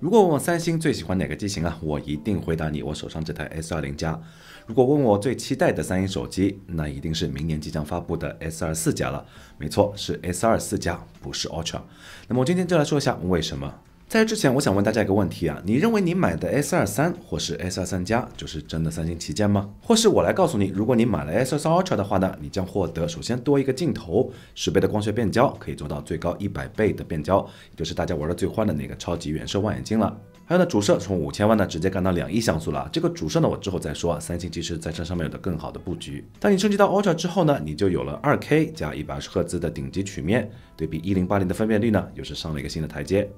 如果问我三星最喜欢哪个机型啊，我一定回答你，我手上这台 S 二零加。如果问我最期待的三星手机，那一定是明年即将发布的 S 二四加了。没错，是 S 二四加，不是 Ultra。那么我今天就来说一下为什么。在之前，我想问大家一个问题啊，你认为你买的 S 二三或是 S 二三加就是真的三星旗舰吗？或是我来告诉你，如果你买了 S2 Ultra 的话呢，你将获得首先多一个镜头，十倍的光学变焦，可以做到最高一百倍的变焦，也就是大家玩的最欢的那个超级远射望远镜了。还有呢，主摄从五千万呢直接干到两亿像素了。这个主摄呢，我之后再说。三星其实在这上面有的更好的布局。当你升级到 Ultra 之后呢，你就有了二 K 加一百赫兹的顶级曲面，对比一零八零的分辨率呢，又是上了一个新的台阶。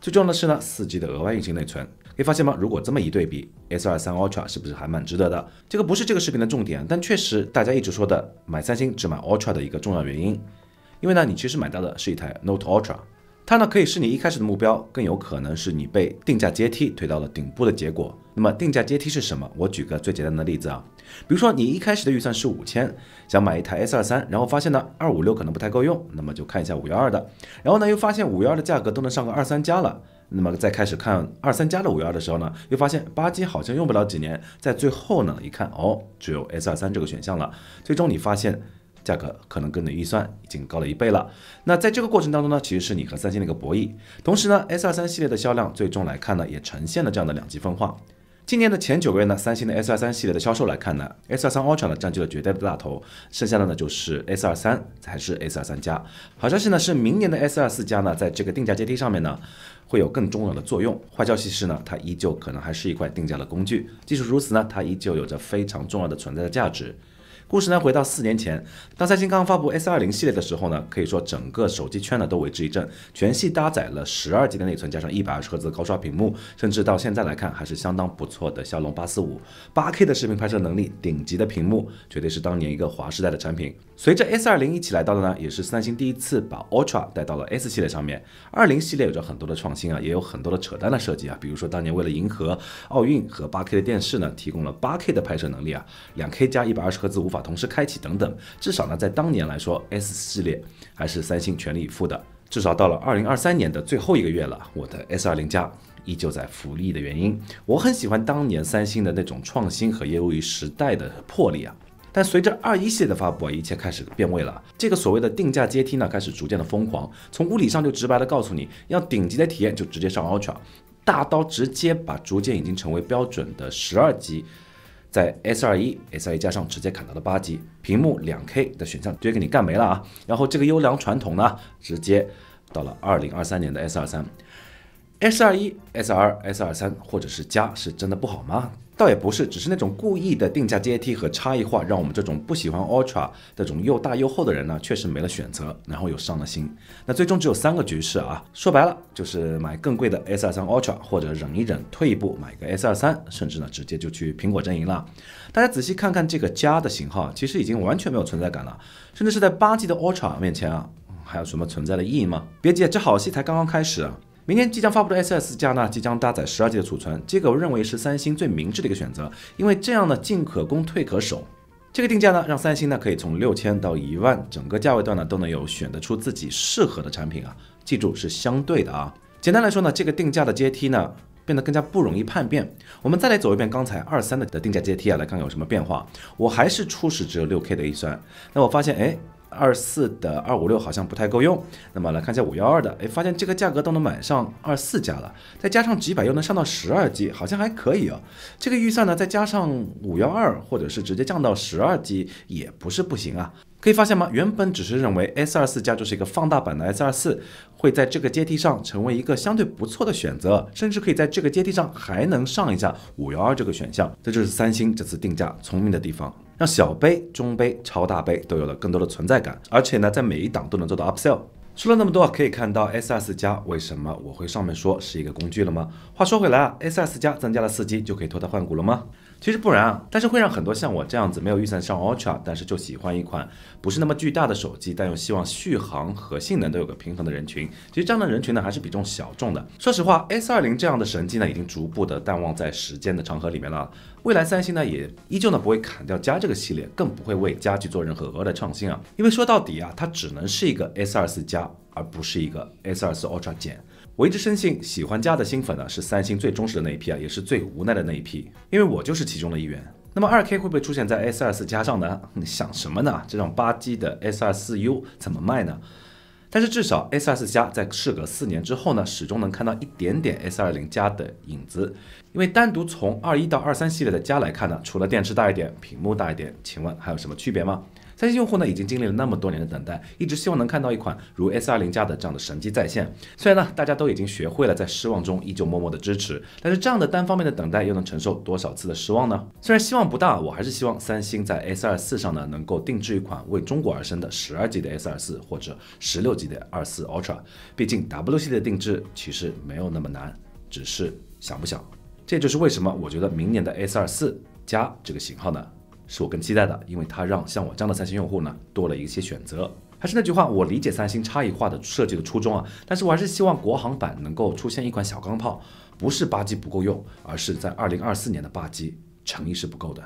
最重要的是呢，四 G 的额外运行内存，可以发现吗？如果这么一对比，S 二三 Ultra 是不是还蛮值得的？这个不是这个视频的重点，但确实大家一直说的买三星只买 Ultra 的一个重要原因，因为呢，你其实买到的是一台 Note Ultra。它呢可以是你一开始的目标，更有可能是你被定价阶梯推到了顶部的结果。那么定价阶梯是什么？我举个最简单的例子啊，比如说你一开始的预算是五千，想买一台 S 二三，然后发现呢二五六可能不太够用，那么就看一下五幺二的，然后呢又发现五幺二的价格都能上个二三加了，那么在开始看二三加的五幺二的时候呢，又发现八 G 好像用不了几年，在最后呢一看哦，只有 S 二三这个选项了，最终你发现。价格可能跟你预算已经高了一倍了。那在这个过程当中呢，其实是你和三星的一个博弈。同时呢，S23 系列的销量最终来看呢，也呈现了这样的两极分化。今年的前九个月呢，三星的 S23 系列的销售来看呢，S23 Ultra 呢占据了绝对的大头，剩下的呢就是 S23 还是 S23+。好消息呢是，明年的 S24+ 呢，在这个定价阶梯上面呢，会有更重要的作用。坏消息是呢，它依旧可能还是一块定价的工具。即使如此呢，它依旧有着非常重要的存在的价值。故事呢，回到四年前，当三星刚发布 S 二零系列的时候呢，可以说整个手机圈呢都为之一振。全系搭载了十二 G 的内存，加上一百二十赫兹高刷屏幕，甚至到现在来看还是相当不错的。骁龙八四五八 K 的视频拍摄能力，顶级的屏幕，绝对是当年一个划时代的产品。随着 S 二零一起来到的呢，也是三星第一次把 Ultra 带到了 S 系列上面。二零系列有着很多的创新啊，也有很多的扯淡的设计啊，比如说当年为了迎合奥运和八 K 的电视呢，提供了八 K 的拍摄能力啊，两 K 加一百二十赫兹无法。同时开启等等，至少呢，在当年来说，S 系列还是三星全力以赴的。至少到了2023年的最后一个月了，我的 S20 加依旧在福利的原因。我很喜欢当年三星的那种创新和优于时代的魄力啊。但随着二一系列的发布，一切开始变味了。这个所谓的定价阶梯呢，开始逐渐的疯狂。从物理上就直白的告诉你要顶级的体验，就直接上 Ultra，大刀直接把逐渐已经成为标准的十二级。在 S 二一、S 二一加上直接砍到了八级，屏幕两 K 的选项直接给你干没了啊！然后这个优良传统呢，直接到了二零二三年的 S 二三。S 二一、S 二、S 二三，或者是加，是真的不好吗？倒也不是，只是那种故意的定价阶梯和差异化，让我们这种不喜欢 Ultra 这种又大又厚的人呢，确实没了选择，然后又伤了心。那最终只有三个局势啊，说白了就是买更贵的 S 二三 Ultra，或者忍一忍，退一步买个 S 二三，甚至呢直接就去苹果阵营了。大家仔细看看这个加的型号，其实已经完全没有存在感了，甚至是在八 G 的 Ultra 面前啊，还有什么存在的意义吗？别急，这好戏才刚刚开始啊！明天即将发布的 S S 加呢，即将搭载十二 G 的储存，这个我认为是三星最明智的一个选择，因为这样呢，进可攻，退可守。这个定价呢，让三星呢可以从六千到一万，整个价位段呢都能有选得出自己适合的产品啊。记住是相对的啊。简单来说呢，这个定价的阶梯呢变得更加不容易叛变。我们再来走一遍刚才二三的定价阶梯啊，来看看有什么变化。我还是初始只有六 K 的预算，那我发现哎。二四的二五六好像不太够用，那么来看一下五幺二的，哎，发现这个价格都能买上二四加了，再加上几百又能上到十二 G，好像还可以哦。这个预算呢，再加上五幺二，或者是直接降到十二 G 也不是不行啊。可以发现吗？原本只是认为 S 二四加就是一个放大版的 S 二四，会在这个阶梯上成为一个相对不错的选择，甚至可以在这个阶梯上还能上一下五幺二这个选项。这就是三星这次定价聪明的地方。让小杯、中杯、超大杯都有了更多的存在感，而且呢，在每一档都能做到 up sell。说了那么多，可以看到 s S 加为什么我会上面说是一个工具了吗？话说回来啊 s S 加增加了四 g 就可以脱胎换骨了吗？其实不然啊，但是会让很多像我这样子没有预算上 Ultra，但是就喜欢一款不是那么巨大的手机，但又希望续航和性能都有个平衡的人群。其实这样的人群呢，还是比重小众的。说实话，S 二零这样的神机呢，已经逐步的淡忘在时间的长河里面了。未来三星呢，也依旧呢不会砍掉加这个系列，更不会为加去做任何额外的创新啊。因为说到底啊，它只能是一个 S 二四加，而不是一个 S 二四 Ultra 减。我一直深信，喜欢家的新粉呢，是三星最忠实的那一批啊，也是最无奈的那一批，因为我就是其中的一员。那么二 K 会不会出现在 S24 加上呢？你 想什么呢？这种八 G 的 S24U 怎么卖呢？但是至少 S24 加在事隔四年之后呢，始终能看到一点点 S20 加的影子，因为单独从二一到二三系列的加来看呢，除了电池大一点，屏幕大一点，请问还有什么区别吗？三星用户呢，已经经历了那么多年的等待，一直希望能看到一款如 S20 加的这样的神机再现。虽然呢，大家都已经学会了在失望中依旧默默的支持，但是这样的单方面的等待又能承受多少次的失望呢？虽然希望不大，我还是希望三星在 S24 上呢，能够定制一款为中国而生的十二 G 的 S24 或者十六 G 的二四 Ultra。毕竟 W 系的定制其实没有那么难，只是想不想。这就是为什么我觉得明年的 S24 加这个型号呢？是我更期待的，因为它让像我这样的三星用户呢多了一些选择。还是那句话，我理解三星差异化的设计的初衷啊，但是我还是希望国行版能够出现一款小钢炮，不是八 G 不够用，而是在二零二四年的八 G 诚意是不够的。